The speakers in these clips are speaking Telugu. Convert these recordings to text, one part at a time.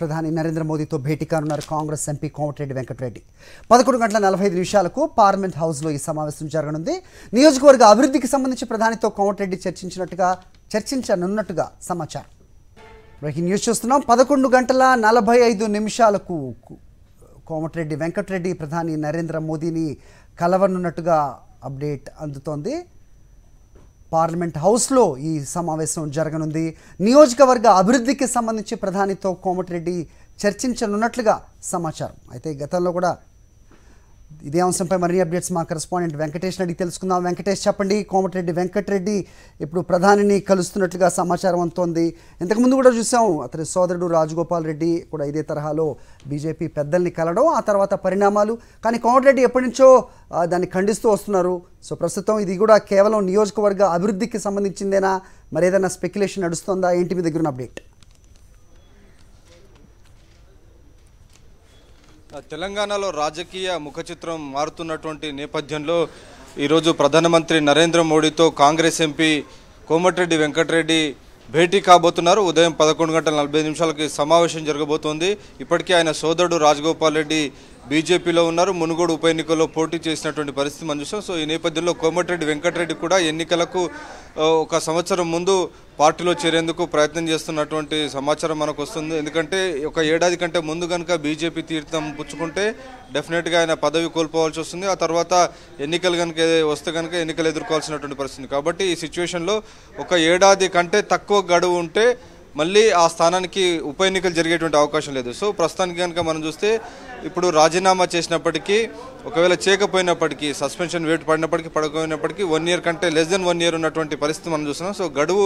ప్రధాని నరేంద్ర మోదీతో భేటీ కానున్నారు కాంగ్రెస్ ఎంపీ కోమటిరెడ్డి వెంకటరెడ్డి పదకొండు గంటల నలభై ఐదు నిమిషాలకు పార్లమెంట్ హౌస్లో ఈ సమావేశం జరగనుంది నియోజకవర్గ అభివృద్ధికి సంబంధించి ప్రధానితో కోమటిరెడ్డి చర్చించినట్టుగా చర్చించనున్నట్టుగా సమాచారం బ్రేకింగ్ న్యూస్ చూస్తున్నాం పదకొండు గంటల నలభై ఐదు నిమిషాలకు కోమటిరెడ్డి వెంకటరెడ్డి ప్రధాని నరేంద్ర మోదీని కలవనున్నట్టుగా అప్డేట్ అందుతోంది పార్లమెంట్ హౌస్లో ఈ సమావేశం జరగనుంది నియోజకవర్గ అభివృద్ధికి సంబంధించి ప్రధానితో కోమటిరెడ్డి చర్చించనున్నట్లుగా సమాచారం అయితే గతంలో కూడా ఇదే అంశంపై మరిన్ని అప్డేట్స్ మా కరెస్పాండెంట్ వెంకటేష్ అడిగి తెలుసుకుందాం వెంకటేష్ చెప్పండి కోమటిరెడ్డి వెంకటరెడ్డి ఇప్పుడు ప్రధానిని కలుస్తున్నట్లుగా సమాచారం అంతోంది ఇంతకుముందు కూడా చూసాం అతని సోదరుడు రాజగోపాల్ రెడ్డి కూడా ఇదే తరహాలో బీజేపీ పెద్దల్ని కలడం ఆ తర్వాత పరిణామాలు కానీ కోమటిరెడ్డి ఎప్పటి నుంచో దాన్ని ఖండిస్తూ వస్తున్నారు సో ప్రస్తుతం ఇది కూడా కేవలం నియోజకవర్గ అభివృద్ధికి సంబంధించిందేనా మరేదైనా స్పెక్యులేషన్ నడుస్తుందా ఏంటి మీ దగ్గర అప్డేట్ తెలంగాణలో రాజకీయ ముఖచిత్రం మారుతున్నటువంటి నేపథ్యంలో ఈరోజు ప్రధానమంత్రి నరేంద్ర మోడీతో కాంగ్రెస్ ఎంపీ కోమటిరెడ్డి వెంకటరెడ్డి భేటీ కాబోతున్నారు ఉదయం పదకొండు గంటల నలభై నిమిషాలకి సమావేశం జరగబోతోంది ఇప్పటికే ఆయన సోదరుడు రాజగోపాల్ రెడ్డి బీజేపీలో ఉన్నారు మునుగోడు ఉప ఎన్నికల్లో పోటీ చేసినటువంటి పరిస్థితి మనం చూసాం సో ఈ నేపథ్యంలో కోమటిరెడ్డి వెంకటరెడ్డి కూడా ఎన్నికలకు ఒక సంవత్సరం ముందు పార్టీలో చేరేందుకు ప్రయత్నం చేస్తున్నటువంటి సమాచారం మనకు వస్తుంది ఎందుకంటే ఒక ఏడాది కంటే ముందు కనుక బీజేపీ తీర్థం పుచ్చుకుంటే డెఫినెట్గా ఆయన పదవి కోల్పోవాల్సి వస్తుంది ఆ తర్వాత ఎన్నికలు కనుక వస్తే కనుక ఎన్నికలు ఎదుర్కోవాల్సినటువంటి పరిస్థితి కాబట్టి ఈ సిచ్యువేషన్లో ఒక ఏడాది కంటే తక్కువ గడువు ఉంటే మళ్ళీ ఆ స్థానానికి ఉప ఎన్నికలు జరిగేటువంటి అవకాశం లేదు సో ప్రస్తుతానికి కనుక మనం చూస్తే ఇప్పుడు రాజీనామా చేసినప్పటికీ ఒకవేళ చేయకపోయినప్పటికీ సస్పెన్షన్ వేటు పడినప్పటికీ పడకపోయినప్పటికీ వన్ ఇయర్ కంటే లెస్ దెన్ వన్ ఇయర్ ఉన్నటువంటి పరిస్థితి మనం చూస్తున్నాం సో గడువు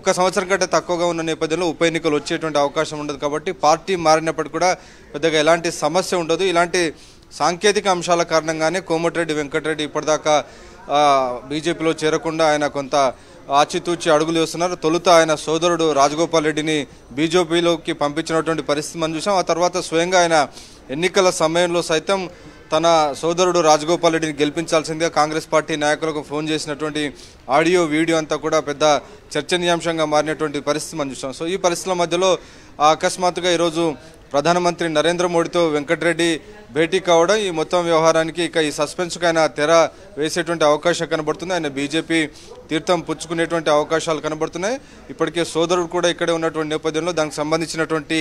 ఒక సంవత్సరం కంటే తక్కువగా ఉన్న నేపథ్యంలో ఉప ఎన్నికలు వచ్చేటువంటి అవకాశం ఉండదు కాబట్టి పార్టీ మారినప్పటికీ కూడా పెద్దగా ఎలాంటి సమస్య ఉండదు ఇలాంటి సాంకేతిక అంశాల కారణంగానే కోమటిరెడ్డి వెంకటరెడ్డి ఇప్పటిదాకా బీజేపీలో చేరకుండా ఆయన కొంత ఆచితూచి అడుగులు వేస్తున్నారు తొలుత ఆయన సోదరుడు రాజగోపాల్ రెడ్డిని బీజేపీలోకి పంపించినటువంటి పరిస్థితి మనం చూసాం ఆ తర్వాత స్వయంగా ఆయన ఎన్నికల సమయంలో సైతం తన సోదరుడు రాజగోపాల్ రెడ్డిని గెలిపించాల్సిందిగా కాంగ్రెస్ పార్టీ నాయకులకు ఫోన్ చేసినటువంటి ఆడియో వీడియో అంతా కూడా పెద్ద చర్చనీయాంశంగా మారినటువంటి పరిస్థితి మనం చూసాం సో ఈ పరిస్థితుల మధ్యలో అకస్మాత్తుగా ఈరోజు ప్రధానమంత్రి నరేంద్ర మోడీతో వెంకటరెడ్డి భేటీ కావడం ఈ మొత్తం వ్యవహారానికి ఇక ఈ సస్పెన్స్కు ఆయన తెర వేసేటువంటి అవకాశం కనబడుతుంది ఆయన బీజేపీ తీర్థం పుచ్చుకునేటువంటి అవకాశాలు కనబడుతున్నాయి ఇప్పటికే సోదరుడు కూడా ఇక్కడే ఉన్నటువంటి నేపథ్యంలో దానికి సంబంధించినటువంటి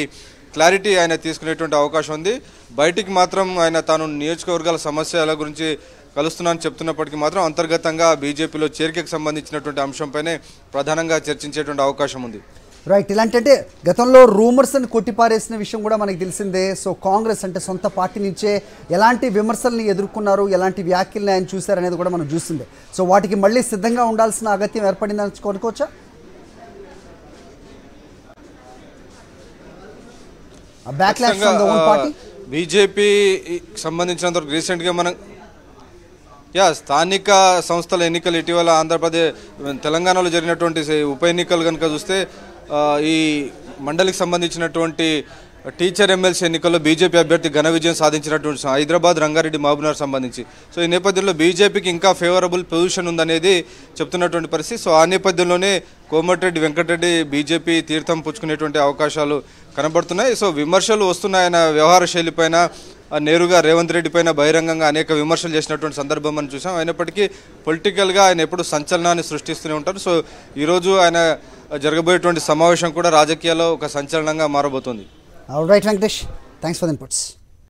క్లారిటీ ఆయన తీసుకునేటువంటి అవకాశం ఉంది బయటికి మాత్రం ఆయన తాను నియోజకవర్గాల సమస్యల గురించి కలుస్తున్నాను చెప్తున్నప్పటికీ మాత్రం అంతర్గతంగా బీజేపీలో చేరికకు సంబంధించినటువంటి అంశంపైనే ప్రధానంగా చర్చించేటువంటి అవకాశం ఉంది రైట్ ఇలాంటి అంటే గతంలో రూమర్స్ని కొట్టిపారేసిన విషయం కూడా మనకు తెలిసిందే సో కాంగ్రెస్ అంటే సొంత పార్టీ నుంచే ఎలాంటి విమర్శల్ని ఎదుర్కొన్నారు ఎలాంటి వ్యాఖ్యల్ని ఆయన చూశారనేది కూడా మనం చూసిందే సో వాటికి మళ్ళీ సిద్ధంగా ఉండాల్సిన అగత్యం ఏర్పడిందని కొనుకోవచ్చా బీజేపీ సంబంధించినంతవరకు రీసెంట్గా మనం యా స్థానిక సంస్థల ఎన్నికలు ఇటీవల ఆంధ్రప్రదేశ్ తెలంగాణలో జరిగినటువంటి ఉప ఎన్నికలు కనుక చూస్తే ఈ మండలికి సంబంధించినటువంటి టీచర్ ఎమ్మెల్సీ ఎన్నికల్లో బీజేపీ అభ్యర్థి ఘన విజయం సాధించినటువంటి హైదరాబాద్ రంగారెడ్డి మహబూబ్నగర్ సంబంధించి సో ఈ నేపథ్యంలో బీజేపీకి ఇంకా ఫేవరబుల్ పొజిషన్ ఉందనేది చెప్తున్నటువంటి పరిస్థితి సో ఆ నేపథ్యంలోనే కోమటిరెడ్డి వెంకటరెడ్డి బీజేపీ తీర్థం పుచ్చుకునేటువంటి అవకాశాలు కనబడుతున్నాయి సో విమర్శలు వస్తున్నాయన్న వ్యవహార శైలిపైన నేరుగా రేవంత్ రెడ్డి పైన బహిరంగంగా అనేక విమర్శలు చేసినటువంటి సందర్భం మనం చూసాం అయినప్పటికీ పొలిటికల్గా ఆయన ఎప్పుడు సంచలనాన్ని సృష్టిస్తూనే ఉంటారు సో ఈరోజు ఆయన జరగబోయేటువంటి సమావేశం కూడా రాజకీయాల్లో ఒక సంచలనంగా మారబోతుంది right Venkatesh thanks for inputs